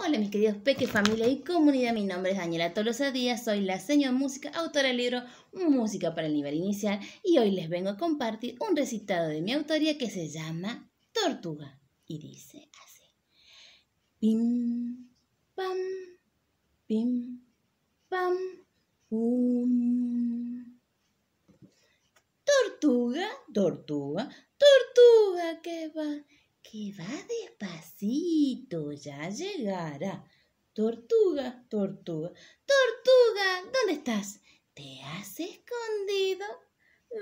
Hola mis queridos Peque, familia y comunidad, mi nombre es Daniela Tolosa Díaz, soy la señora música, autora del libro Música para el nivel inicial y hoy les vengo a compartir un recitado de mi autoría que se llama Tortuga y dice así. Pim, pam, pim, pam, pum. Tortuga, tortuga, tortuga que va que va despacito, ya llegará. Tortuga, tortuga, tortuga, ¿dónde estás? ¿Te has escondido?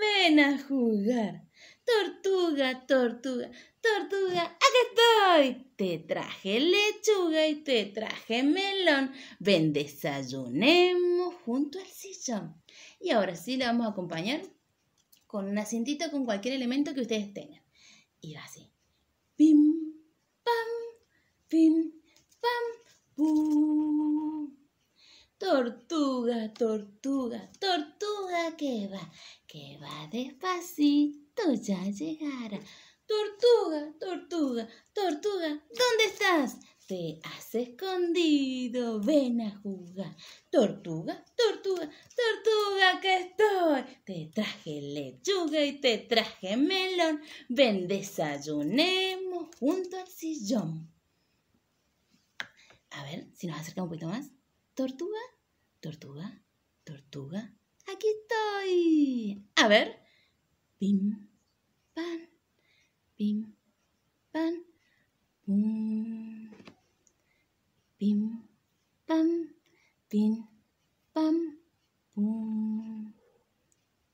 Ven a jugar. Tortuga, tortuga, tortuga, acá estoy. Te traje lechuga y te traje melón. Ven, desayunemos junto al sillón. Y ahora sí la vamos a acompañar con una cintita con cualquier elemento que ustedes tengan. Y va así. Pim, pam, pim, pam, pu. Tortuga, tortuga, tortuga que va, que va despacito, ya llegará. Tortuga, tortuga, tortuga, ¿dónde estás? Te has escondido, ven a jugar. Tortuga, tortuga, tortuga que estoy detrás le lechuga y te traje melón. Ven, desayunemos junto al sillón. A ver, si nos acercamos un poquito más. Tortuga, tortuga, tortuga. Aquí estoy. A ver. Pim, pan, pim, pan, pum. Pim, pam, pim, pam, pum.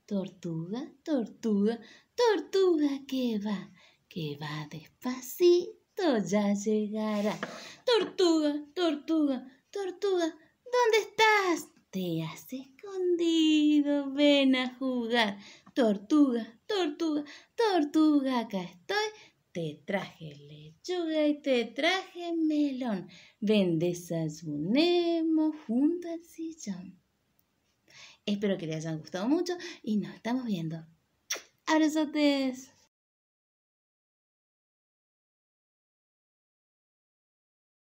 Tortuga, tortuga, tortuga que va, que va despacito, ya llegará. Tortuga, tortuga, tortuga, ¿dónde estás? Te has escondido, ven a jugar. Tortuga, tortuga, tortuga, acá estoy. Te traje lechuga y te traje melón. Ven, desayunemos junto al sillón. Espero que les haya gustado mucho y nos estamos viendo. ¡Abrazotes!